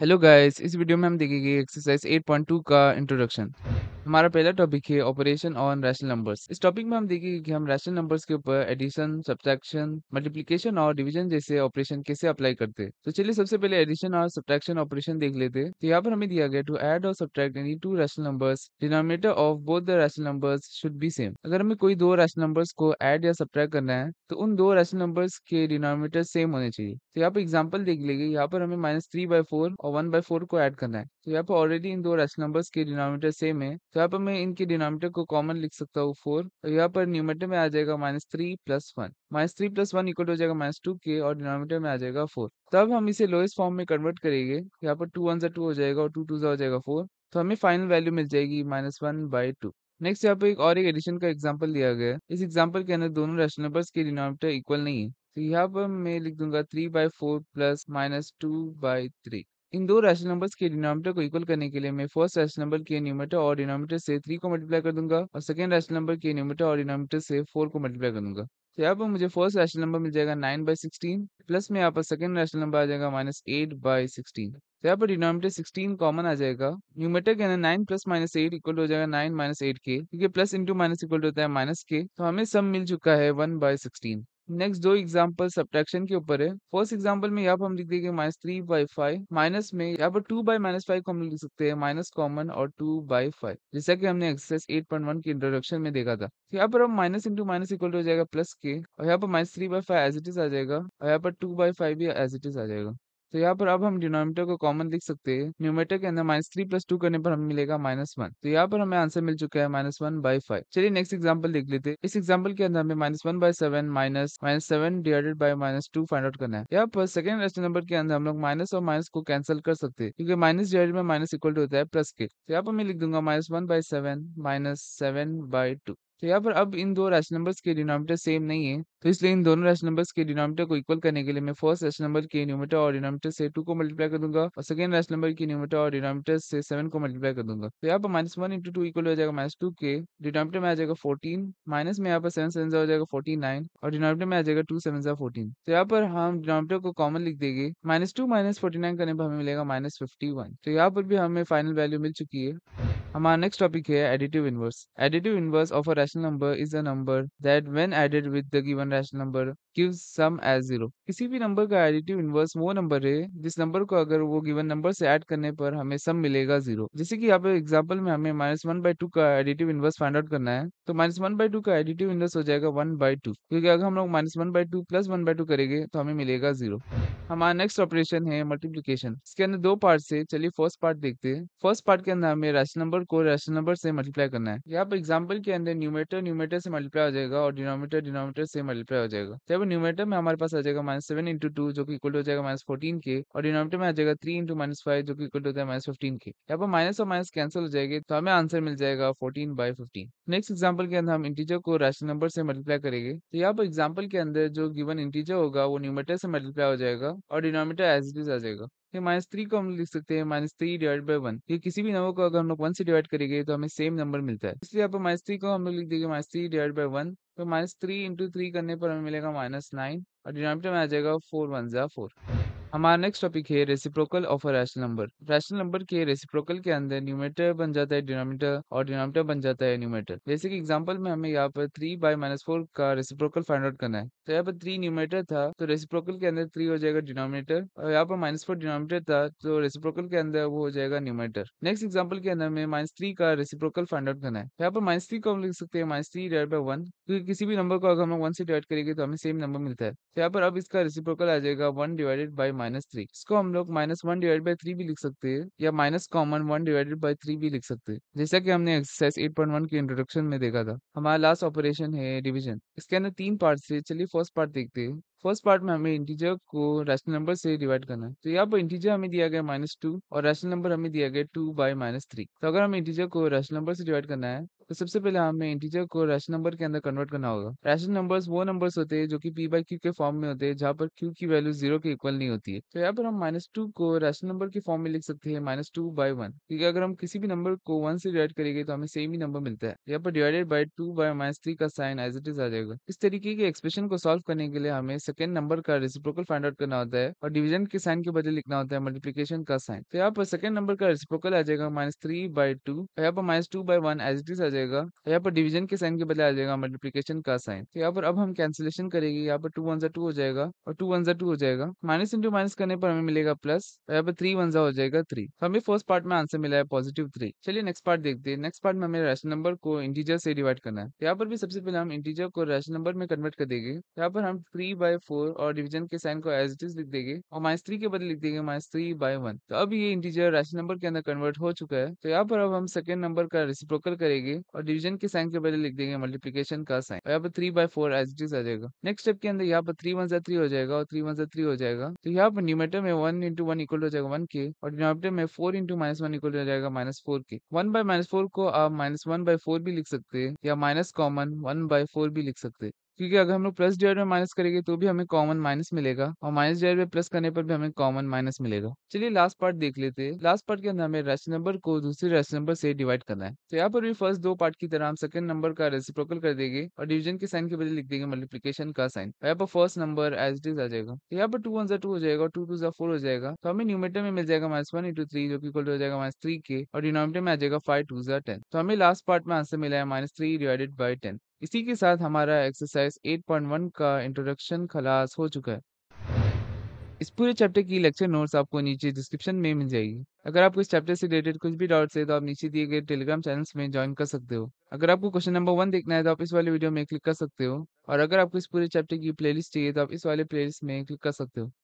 hello guys इस video में हम देखेंगे एक्सरसाइज 8.2 का इंट्रोडक्शन हमारा पहला टॉपिक है ऑपरेशन ऑन रैशनल नंबर्स इस टॉपिक में हम देखेंगे कि हम रैशनल नंबर्स के ऊपर एडिशन सब्ट्रैक्शन मल्टीप्लिकेशन और डिवीजन जैसे ऑपरेशन कैसे अप्लाई करते हैं तो चलिए सबसे पहले एडिशन और सब्ट्रैक्शन ऑपरेशन देख लेते हैं तो यहाँ पर हमें दिया गया टू एड और subtract any two rational numbers denominator of both the rational numbers should be same अगर हमें कोई दो रैशनल नंबर्स को एड या सब्ट्रैक्ट करना है तो उन दो रैशनल नंबर्स के डिनोमिनेटर सेम होने चाहिए तो यहाँ पर एग्जाम्पल देख लेंगे यहाँ पर हमें माइनस थ्री बाय फोर और और वन बाई फोर को ऐड करना है तो यहाँ पर ऑलरेडी इन दो रेशनल नंबर्स के डिनोमीटर सेम है तो यहाँ पर मैं इनके डिनोमीटर को कॉमन लिख सकता हूँ फोर और यहाँ पर न्यूमीटर में आ जाएगा minus three plus one minus three plus one equal हो जाएगा माइनस टू के और डिनोमीटर में आ जाएगा फोर तब हम इसे लोएस्ट फॉर्म में कन्वर्ट करेंगे यहाँ पर टू वन जो टू हो जाएगा और टू टू जो हो जाएगा फोर तो हमें फाइनल वैल्यू मिल जाएगी minus one by two next यहाँ पर एक और एक एडिशन का एग्जाम्पल दिया गया है इस एग्जाम्पल के अंदर दोनों रेशनल नंबर्स के डिनोमीटर इक्वल नहीं है तो यहाँ पर मैं लिख दूंगा three by four plus minus two by three इन दो रैशनल नंबर्स के डिनोमीटर को इक्वल करने के लिए मैं फर्स्ट रैशनल नंबर के न्यूमीटर और डिनोमीटर से थ्री को मल्टीप्लाई कर दूंगा और सेकंड रैशनल नंबर के न्यूमीटर और डिनोमीटर से फोर को मल्टीप्लाई कर दूंगा तो यहाँ पर मुझे फर्स्ट रैशनल नंबर मिल जाएगा नाइन बाई सिक्सटीन प्लस में यहाँ पर सेकंड रैशनल नंबर आ जाएगा माइनस एट बाई सिक्सटीन तो यहाँ पर डिनोमीटर सिक्सटीन कॉमन आ जाएगा न्यूमीटर के अंदर nine plus minus eight equal हो जाएगा नाइन माइनस एट के क्योंकि प्लस इंटू माइनस इक्वल होता है माइनस के तो हमें सब मिल चुका है वन बाय सिक्सटीन नेक्स्ट दो एग्जाम्पल सब्ट्रैक्शन के ऊपर है फर्स्ट एग्जाम्पल में यहाँ पर हम लिख देंगे minus three by five minus में यहाँ पर टू बाई माइनस फाइव को हम लिख सकते हैं माइनस कॉमन और टू बाई फाइव जैसा कि हमने एक्सरसाइज एट पॉइंट वन के इंट्रोडक्शन में देखा था तो यहाँ पर हम माइनस इंटू माइनस इक्वल हो जाएगा प्लस के और यहाँ पर minus three by five as it is आ जाएगा और यहाँ पर टू बाई फाइव भी एज इट इज आ जाएगा तो यहाँ पर अब हम डिनोमीटर को कॉमन लिख सकते हैं न्यूमेटर के अंदर माइनस थ्री प्लस टू करने पर हमें मिलेगा माइनस वन तो यहाँ पर हमें आंसर मिल चुका है माइनस वन बाई फाइव चलिए नेक्स्ट एग्जाम्पल देख लेते हैं इस एग्जाम्पल के अंदर हमें minus one by seven minus minus seven divided by minus two find out करना है यहाँ पर सेकंड रेस्ट नंबर के अंदर हम लोग माइनस और माइनस को कैंसिल कर सकते हैं क्योंकि माइनस डिवाइडेड में माइनस इक्वल टू होता है प्लस के तो यहाँ पर मैं लिख दूंगा minus one by seven minus seven by two तो यहाँ पर अब इन दो रैशनल नंबर्स के डिनोमीटर सेम नहीं है तो इसलिए इन दोनों रैशनल नंबर्स के डिनोमीटर को इक्वल करने के लिए मैं फर्स्ट रैशनल नंबर के न्यूमीटर और डिनोमीटर से टू को मल्टीप्लाई कर दूंगा और सेकंड रैशनल नंबर के न्यूमीटर और डिनोमीटर से सेवन को मल्टीप्लाई कर दूंगा तो यहाँ पर minus one into two equal हो जाएगा माइनस टू के डिनोमीटर में आ जाएगा फोर्टीन माइनस में यहाँ पर सेवन सेवन हो जाएगा फोर्टी नाइन और डिनोमीटर में आ जाएगा टू सेवन फोर्टीन तो यहाँ पर हम डिनोमीटर को कॉमन लिख देंगे minus two minus forty nine करने पर हमें मिलेगा माइनस फिफ्टी वन तो यहाँ पर भी हमें फाइनल वैल्यू मिल चुकी है हमारा नेक्स्ट टॉपिक है additive inverse additive inverse of a rational number is a number that when added with the given rational number gives sum as zero किसी भी नंबर का एडिटिव इनवर्स वो नंबर है जिस नंबर को अगर वो गिवन नंबर से ऐड करने पर हमें सम मिलेगा जीरो जैसे कि यहाँ पे एग्जाम्पल में हमें माइनस वन बाई टू का एडिटिव इनवर्स फाइंड आउट करना है तो माइनस वन बाई टू का एडिटिव इनवर्स हो जाएगा वन बाई टू क्योंकि अगर हम लोग minus one by two plus one by two करेंगे तो हमें मिलेगा जीरो हमारा नेक्स्ट ऑपरेशन है मल्टीप्लीकेशन इसके अंदर दो पार्ट से चलिए फर्स्ट पार्ट देखते हैं फर्स्ट पार्ट के अंदर हमें रैशनल नंबर नंबर को रेशनल नंबर से मल्टीप्लाई करना है यहाँ पर एग्जाम्पल के अंदर न्यूमेटर न्यूमेटर से मल्टीप्लाई हो जाएगा और डिनोमीटर डिनोमीटर से मल्टीप्लाई हो जाएगा जब तो न्यूमेटर में हमारे पास आ जाएगा माइनस सेवन इंटू टू जो इक्वल हो जाएगा माइनस फोर्टीन के और डिनोमीटर में आ जाएगा थ्री इंटू माइनस फाइव जो इक्वल होता है माइनस फिफ्टीन के यहाँ पर माइनस और माइनस कैंसिल हो जाएगी तो हमें आंसर मिल जाएगा fourteen by fifteen next example के अंदर हम इंटीजर को रेशनल नंबर से मल्टीप्लाई करेंगे तो यहाँ पर एग्जाम्पल के अंदर जो गिवन इंटीजर होगा वो न्यूमेटर से मल्टीप्लाई हो जाएगा और डिनोमीटर एज इट इज आ जाएगा ये माइनस थ्री को हम लिख सकते हैं minus three divide by one ये किसी भी नंबर को अगर हम लोग वन से डिवाइड करेंगे तो हमें सेम नंबर मिलता है इसलिए आप माइनस थ्री को हम लोग लिख देंगे minus three divide by one तो माइनस थ्री इंटू थ्री करने पर हमें मिलेगा माइनस नाइन और डिनोमीटर में आ जाएगा फोर वन ज़ा फोर हमारा नेक्स्ट टॉपिक है reciprocal of a rational number rational number के रेसिप्रोकल के अंदर न्यूमेटर बन जाता है डिनोमीटर और डिनोमीटर बन जाता है न्यूमेटर जैसे कि एग्जांपल में हमें यहाँ पर थ्री बाई माइनस फोर का रेसिप्रोकल फाइंड आउट करना है तो यहाँ पर थ्री न्यूमेटर था तो रेसिप्रोकल के अंदर थ्री हो जाएगा डिनोमीटर और यहाँ पर माइनस फोर डिनोमीटर था तो रेसिप्रोकल के अंदर वो हो जाएगा न्यूमेटर नेक्स्ट एग्जाम्पल के अंदर हमें माइनस थ्री का रेसिप्रोकल फाइंड आउट करना है तो यहाँ पर माइनस थ्री को हम लिख सकते हैं minus three divide by one क्योंकि किसी भी नंबर को अगर हम वन से डिवाइड करेंगे तो हमें सेम नंबर मिलता है तो यहाँ पर अब इसका रेसिप्रोकल आ जाएगा one divided by minus three इसको हम लोग minus one divide by three भी लिख सकते हैं या minus common one divided by three भी लिख सकते हैं जैसा कि हमने एक्सरसाइज एट पॉइंट वन के इंट्रोडक्शन में देखा था हमारा लास्ट ऑपरेशन है डिविजन इसके अंदर तीन पार्ट है चलिए फर्स्ट पार्ट देखते हैं फर्स्ट पार्ट में हमें इंटीजर को रैशनल नंबर से डिवाइड करना है तो यहाँ पर इंटीजर हमें दिया गया माइनस टू और रैशनल नंबर हमें दिया गया टू बाई माइनस थ्री तो अगर हम इंटीजर को रैशनल नंबर से डिवाइड करना है तो सबसे पहले हमें इंटीजर को रैशनल नंबर के अंदर कन्वर्ट करना होगा रैशनल नंबर्स वो नंबर्स होते हैं जो कि पी बाई क्यू के फॉर्म में होते हैं जहाँ पर क्यू की वैल्यू जीरो के इक्वल नहीं होती है तो यहाँ पर हम माइनस टू को रैशनल नंबर के फॉर्म में लिख सकते हैं माइनस टू बाई वन क्योंकि अगर हम किसी भी नंबर को वन से डिवाइड करेंगे तो हमें सेम ही नंबर मिलता है यहाँ पर divided by two by minus three का साइन एज इट इज आ जाएगा इस तरीके के एक्सप्रेशन को सॉल्व करने के लिए हमें सेकंड नंबर का रेसिप्रोकल फाइंड आउट करना होता है और डिविजन के साइन के बदले लिखना होता है मल्टीप्लीकेशन का साइन तो यहाँ पर सेकंड नंबर का रेसिप्रोकल आ जाएगा माइनस थ्री बाई टू यहाँ पर minus two by one as it is आ जाएगा जाएगा यहाँ पर डिवीजन के साइन के बदले आ जाएगा मल्टीप्लीकेशन का साइन तो यहाँ पर अब हम कैंसिलेशन करेंगे यहाँ पर टू वन टू हो जाएगा और टू वन टू हो जाएगा माइनस इंटू माइनस करने पर हमें मिलेगा प्लस और यहाँ पर थ्री वन हो जाएगा थ्री तो हमें फर्स्ट पार्ट में आंसर मिला है पॉजिटिव थ्री चलिए नेक्स्ट पार्ट देखते हैं नेक्स्ट पार्ट में हमें रेशन नंबर को इंटीजर से डिवाइड करना है तो यहाँ पर भी सबसे पहले हम इंटीजर को रेशन नंबर में कन्वर्ट कर देंगे यहाँ पर हम थ्री बाय फोर और डिविजन के साइन को एज इट इज लिख देंगे और माइनस थ्री के बदले लिख देंगे माइनस थ्री बाय वन तो अब ये इंटीजर रैशनल नंबर के अंदर कन्वर्ट हो चुका है तो यहाँ पर अब हम सेकेंड नंबर का रिसिप्रोकल करेंगे और डिवीजन के साइन के पहले लिख देंगे मल्टीप्लीकेशन का साइन यहाँ पर three by four as it's आ जाएगा नेक्स्ट स्टेप के अंदर यहाँ पर थ्री वन जै थ्री हो जाएगा और थ्री वन जै थ्री हो जाएगा तो यहाँ पर न्यूमेटर में वन इंटू वन इक्वल हो जाएगा वन के और डिनोमीटर में four into minus one equal हो जाएगा माइनस फोर के वन बाय माइनस फोर को आप माइनस वन बाय फोर भी लिख सकते हैं या minus common one by four भी लिख सकते हैं क्योंकि अगर हम लोग प्लस डिवाइड में माइनस करेंगे तो भी हमें कॉमन माइनस मिलेगा और माइनस डिवाइड में प्लस करने पर भी हमें कॉमन माइनस मिलेगा चलिए लास्ट पार्ट देख लेते हैं लास्ट पार्ट के अंदर हमें राशि नंबर को दूसरे राशि नंबर से डिवाइड करना है तो यहाँ पर भी फर्स्ट दो पार्ट की तरह हम सेकंड नंबर का रेसिप्रोकल कर देंगे और डिविजन के साइन के बजे लिख देंगे मल्टीप्लीकेशन का साइन तो यहाँ पर first number as it is आ जाएगा तो यहाँ पर टू वन टू हो जाएगा और टू टू फोर हो जाएगा तो हमें न्यूमीटर में मिल जाएगा माइनस वन इंटू थ्री जो की हो जाएगा माइनस थ्री के और डिनोमीटर में आ जाएगा फाइव टू टेन तो हमें लास्ट पार्ट में आंसर मिला है minus three divided by ten इसी के साथ हमारा एक्सरसाइज 8.1 का इंट्रोडक्शन खलास हो चुका है इस पूरे चैप्टर की लेक्चर नोट्स आपको नीचे डिस्क्रिप्शन में मिल जाएगी अगर आपको इस चैप्टर से रिलेटेड कुछ भी डाउट्स है तो आप नीचे दिए गए टेलीग्राम चैनल्स में ज्वाइन कर सकते हो अगर आपको क्वेश्चन नंबर वन देखना है तो आप इस वाले वीडियो में क्लिक कर सकते हो और अगर आपको इस पूरे चैप्टर की प्लेलिस्ट चाहिए तो आप इस वाले प्लेलिस्ट में क्लिक कर सकते हो